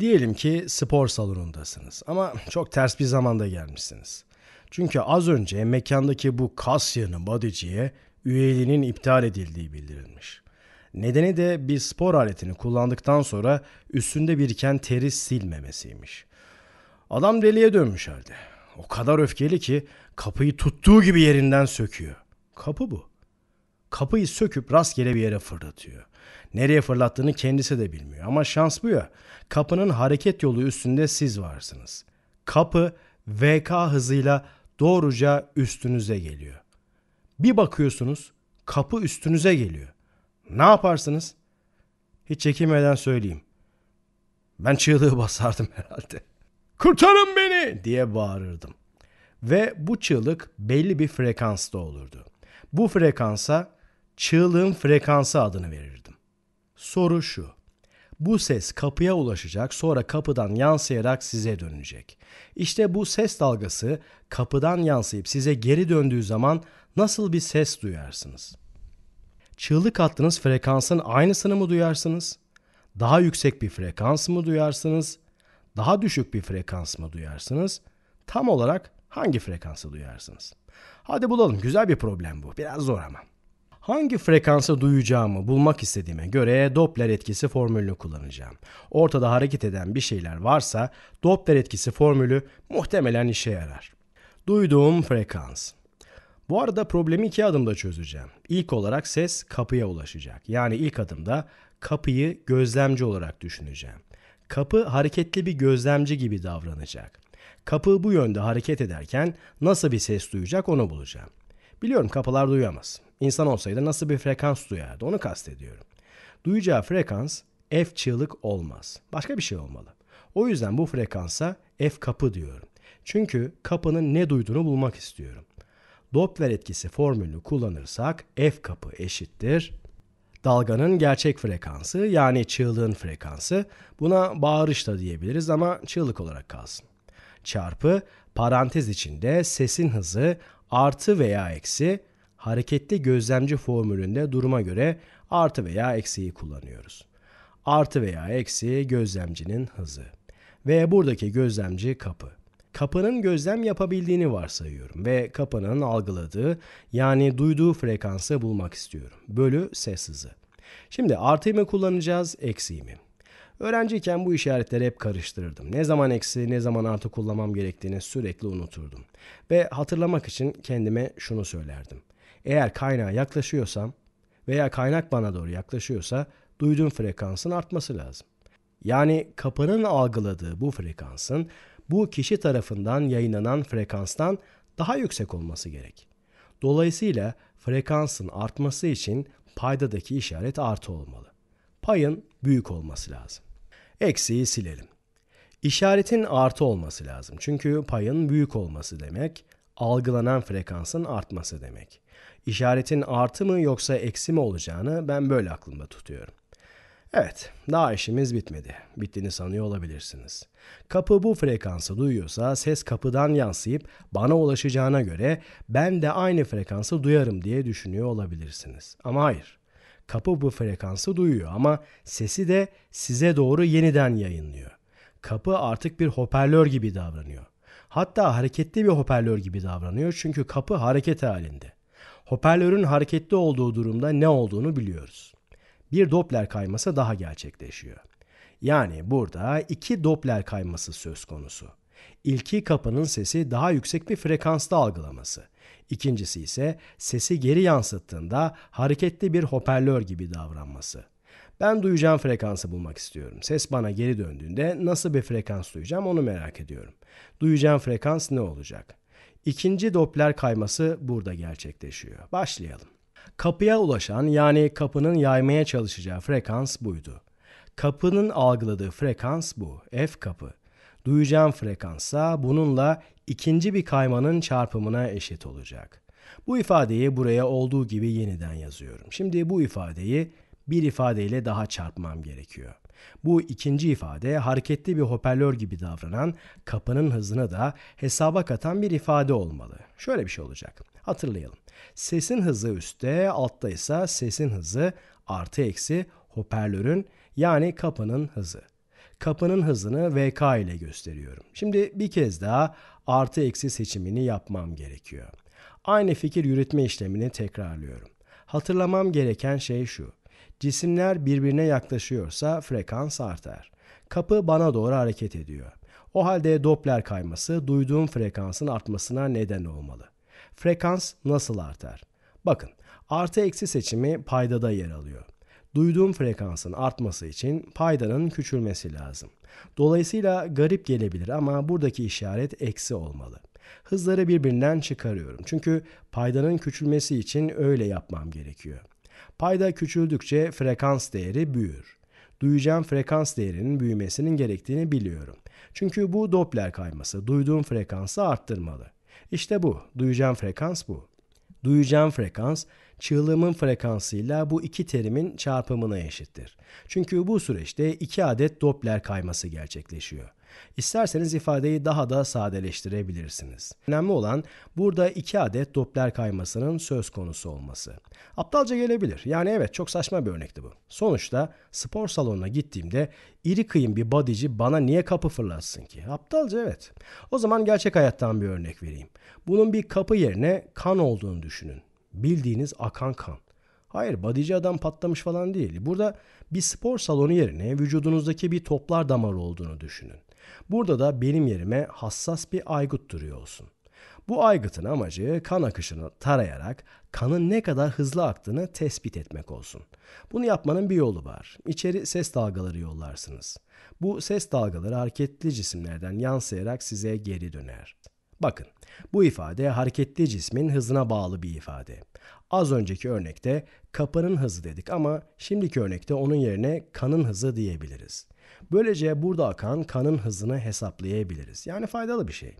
Diyelim ki spor salonundasınız ama çok ters bir zamanda gelmişsiniz. Çünkü az önce mekandaki bu Kasya'nın bodyciye üyeliğinin iptal edildiği bildirilmiş. Nedeni de bir spor aletini kullandıktan sonra üstünde biriken teri silmemesiymiş. Adam deliye dönmüş halde. O kadar öfkeli ki kapıyı tuttuğu gibi yerinden söküyor. Kapı bu kapıyı söküp rastgele bir yere fırlatıyor. Nereye fırlattığını kendisi de bilmiyor ama şans bu ya. Kapının hareket yolu üstünde siz varsınız. Kapı VK hızıyla doğruca üstünüze geliyor. Bir bakıyorsunuz kapı üstünüze geliyor. Ne yaparsınız? Hiç çekinmeden söyleyeyim. Ben çığlığı basardım herhalde. Kurtarın beni diye bağırırdım. Ve bu çığlık belli bir frekansta olurdu. Bu frekansa çığlığın frekansı adını verirdim. Soru şu. Bu ses kapıya ulaşacak sonra kapıdan yansıyarak size dönecek. İşte bu ses dalgası kapıdan yansıyıp size geri döndüğü zaman nasıl bir ses duyarsınız? Çığlık attığınız frekansın aynısını mı duyarsınız? Daha yüksek bir frekans mı duyarsınız? Daha düşük bir frekans mı duyarsınız? Tam olarak hangi frekansı duyarsınız? Hadi bulalım güzel bir problem bu biraz zor ama hangi frekansı duyacağımı bulmak istediğime göre Doppler etkisi formülünü kullanacağım. Ortada hareket eden bir şeyler varsa Doppler etkisi formülü muhtemelen işe yarar. Duyduğum frekans. Bu arada problemi iki adımda çözeceğim. İlk olarak ses kapıya ulaşacak. Yani ilk adımda kapıyı gözlemci olarak düşüneceğim. Kapı hareketli bir gözlemci gibi davranacak. Kapı bu yönde hareket ederken nasıl bir ses duyacak onu bulacağım. Biliyorum kapılar duyamaz. İnsan olsaydı nasıl bir frekans duyardı onu kastediyorum. Duyacağı frekans F çığlık olmaz. Başka bir şey olmalı. O yüzden bu frekansa F kapı diyorum. Çünkü kapının ne duyduğunu bulmak istiyorum. Doppler etkisi formülünü kullanırsak F kapı eşittir. Dalganın gerçek frekansı yani çığlığın frekansı buna bağırış da diyebiliriz ama çığlık olarak kalsın. Çarpı parantez içinde sesin hızı artı veya eksi hareketli gözlemci formülünde duruma göre artı veya eksiği kullanıyoruz. Artı veya eksi gözlemcinin hızı ve buradaki gözlemci kapı. Kapının gözlem yapabildiğini varsayıyorum ve kapının algıladığı yani duyduğu frekansı bulmak istiyorum. Bölü ses hızı. Şimdi artıyı mı kullanacağız, eksiği mi? Öğrenciyken bu işaretleri hep karıştırırdım. Ne zaman eksi, ne zaman artı kullanmam gerektiğini sürekli unuturdum. Ve hatırlamak için kendime şunu söylerdim. Eğer kaynağa yaklaşıyorsam veya kaynak bana doğru yaklaşıyorsa duyduğum frekansın artması lazım. Yani kapanın algıladığı bu frekansın bu kişi tarafından yayınlanan frekanstan daha yüksek olması gerek. Dolayısıyla frekansın artması için paydadaki işaret artı olmalı. Payın büyük olması lazım. Eksiği silelim. İşaretin artı olması lazım. Çünkü payın büyük olması demek algılanan frekansın artması demek işaretin artı mı yoksa eksi mi olacağını ben böyle aklımda tutuyorum. Evet, daha işimiz bitmedi. Bittiğini sanıyor olabilirsiniz. Kapı bu frekansı duyuyorsa ses kapıdan yansıyıp bana ulaşacağına göre ben de aynı frekansı duyarım diye düşünüyor olabilirsiniz. Ama hayır. Kapı bu frekansı duyuyor ama sesi de size doğru yeniden yayınlıyor. Kapı artık bir hoparlör gibi davranıyor. Hatta hareketli bir hoparlör gibi davranıyor çünkü kapı hareket halinde. Hoparlörün hareketli olduğu durumda ne olduğunu biliyoruz. Bir Doppler kayması daha gerçekleşiyor. Yani burada iki Doppler kayması söz konusu. İlki kapının sesi daha yüksek bir frekansta algılaması. İkincisi ise sesi geri yansıttığında hareketli bir hoparlör gibi davranması. Ben duyacağım frekansı bulmak istiyorum. Ses bana geri döndüğünde nasıl bir frekans duyacağım onu merak ediyorum. Duyacağım frekans ne olacak? İkinci Doppler kayması burada gerçekleşiyor. Başlayalım. Kapıya ulaşan yani kapının yaymaya çalışacağı frekans buydu. Kapının algıladığı frekans bu. F kapı. Duyacağım frekansa bununla ikinci bir kaymanın çarpımına eşit olacak. Bu ifadeyi buraya olduğu gibi yeniden yazıyorum. Şimdi bu ifadeyi bir ifadeyle daha çarpmam gerekiyor. Bu ikinci ifade hareketli bir hoparlör gibi davranan kapının hızını da hesaba katan bir ifade olmalı. Şöyle bir şey olacak. Hatırlayalım. Sesin hızı üstte, altta ise sesin hızı artı eksi hoparlörün yani kapının hızı. Kapının hızını VK ile gösteriyorum. Şimdi bir kez daha artı eksi seçimini yapmam gerekiyor. Aynı fikir yürütme işlemini tekrarlıyorum. Hatırlamam gereken şey şu. Cisimler birbirine yaklaşıyorsa frekans artar. Kapı bana doğru hareket ediyor. O halde Doppler kayması duyduğum frekansın artmasına neden olmalı. Frekans nasıl artar? Bakın, artı eksi seçimi paydada yer alıyor. Duyduğum frekansın artması için paydanın küçülmesi lazım. Dolayısıyla garip gelebilir ama buradaki işaret eksi olmalı. Hızları birbirinden çıkarıyorum çünkü paydanın küçülmesi için öyle yapmam gerekiyor. Payda küçüldükçe frekans değeri büyür. Duyacağım frekans değerinin büyümesinin gerektiğini biliyorum. Çünkü bu Doppler kayması duyduğum frekansı arttırmalı. İşte bu, duyacağım frekans bu. Duyacağım frekans çığlığımın frekansıyla bu iki terimin çarpımına eşittir. Çünkü bu süreçte iki adet Doppler kayması gerçekleşiyor. İsterseniz ifadeyi daha da sadeleştirebilirsiniz. Önemli olan burada iki adet Doppler kaymasının söz konusu olması. Aptalca gelebilir. Yani evet çok saçma bir örnekti bu. Sonuçta spor salonuna gittiğimde iri kıyım bir bodyci bana niye kapı fırlatsın ki? Aptalca evet. O zaman gerçek hayattan bir örnek vereyim. Bunun bir kapı yerine kan olduğunu düşünün. Bildiğiniz akan kan. Hayır badici adam patlamış falan değil. Burada bir spor salonu yerine vücudunuzdaki bir toplar damarı olduğunu düşünün. Burada da benim yerime hassas bir aygıt duruyor olsun. Bu aygıtın amacı kan akışını tarayarak kanın ne kadar hızlı aktığını tespit etmek olsun. Bunu yapmanın bir yolu var. İçeri ses dalgaları yollarsınız. Bu ses dalgaları hareketli cisimlerden yansıyarak size geri döner. Bakın, bu ifade hareketli cismin hızına bağlı bir ifade. Az önceki örnekte kapının hızı dedik ama şimdiki örnekte onun yerine kanın hızı diyebiliriz. Böylece burada akan kanın hızını hesaplayabiliriz. Yani faydalı bir şey.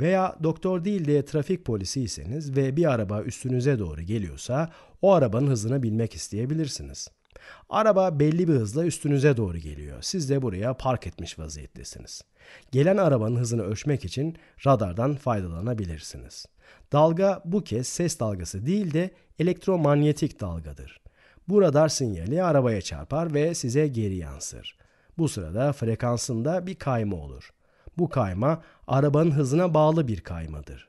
Veya doktor değil de trafik polisiyseniz ve bir araba üstünüze doğru geliyorsa o arabanın hızını bilmek isteyebilirsiniz. Araba belli bir hızla üstünüze doğru geliyor. Siz de buraya park etmiş vaziyettesiniz. Gelen arabanın hızını ölçmek için radardan faydalanabilirsiniz. Dalga bu kez ses dalgası değil de elektromanyetik dalgadır. Bu radar sinyali arabaya çarpar ve size geri yansır. Bu sırada frekansında bir kayma olur. Bu kayma arabanın hızına bağlı bir kaymadır.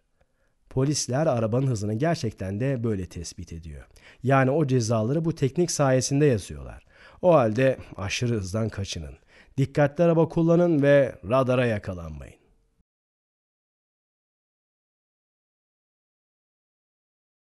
Polisler arabanın hızını gerçekten de böyle tespit ediyor. Yani o cezaları bu teknik sayesinde yazıyorlar. O halde aşırı hızdan kaçının. Dikkatli araba kullanın ve radara yakalanmayın.